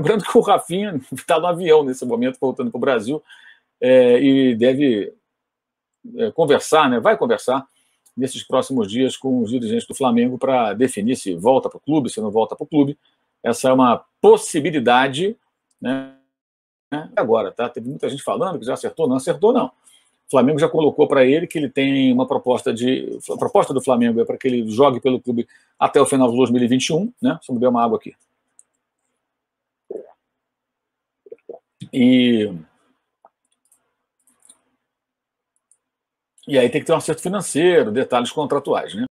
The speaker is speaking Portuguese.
Lembrando que o Rafinha está no avião nesse momento, voltando para o Brasil, é, e deve é, conversar, né? vai conversar nesses próximos dias com os dirigentes do Flamengo para definir se volta para o clube, se não volta para o clube. Essa é uma possibilidade, né? Agora, tá? Teve muita gente falando que já acertou, não acertou, não. O Flamengo já colocou para ele que ele tem uma proposta de. A proposta do Flamengo é para que ele jogue pelo clube até o final de 2021, né? Deixa eu beber uma água aqui. E, e aí tem que ter um acerto financeiro, detalhes contratuais, né?